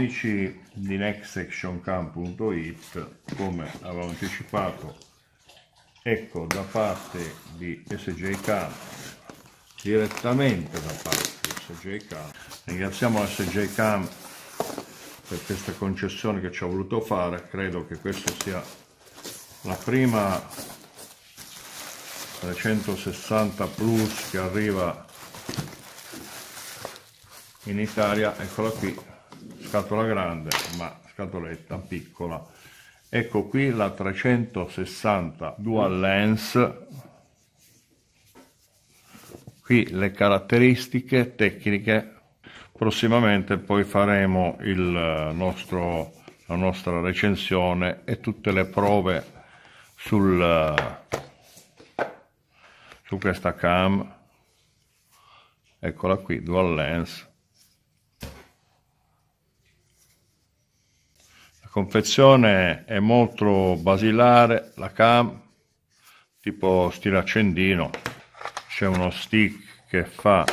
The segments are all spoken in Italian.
Amici di nextactioncam.it, come avevo anticipato, ecco da parte di SJK, direttamente da parte di SJK, ringraziamo SJK per questa concessione che ci ha voluto fare, credo che questa sia la prima 360 Plus che arriva in Italia, eccola qui, scatola grande ma scatoletta piccola ecco qui la 360 dual lens qui le caratteristiche tecniche prossimamente poi faremo il eh, nostro la nostra recensione e tutte le prove sul eh, su questa cam eccola qui dual lens La confezione è molto basilare, la cam, tipo stile accendino. C'è uno stick che fa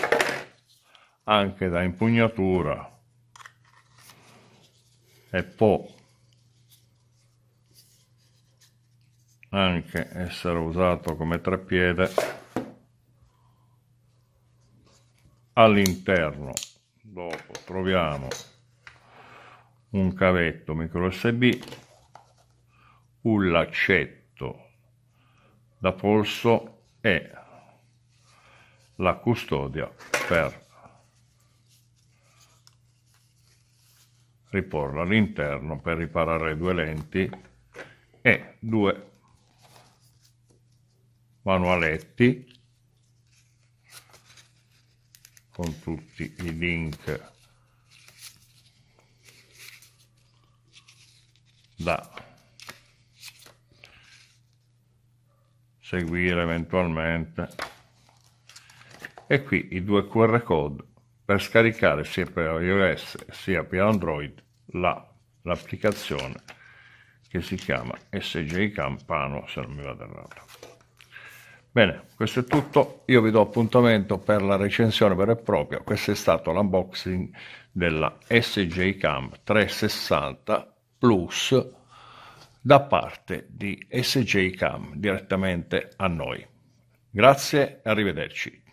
anche da impugnatura e può anche essere usato come treppiede all'interno dopo troviamo un cavetto micro USB, un laccetto da polso e la custodia per riporla all'interno per riparare due lenti e due manualetti con tutti i link da seguire eventualmente e qui i due QR code per scaricare sia per iOS sia per Android l'applicazione la, che si chiama SJ Campano ah, se non mi vado errato bene questo è tutto io vi do appuntamento per la recensione vera e propria questo è stato l'unboxing della SJ Camp 360 Plus da parte di SJCam direttamente a noi. Grazie e arrivederci.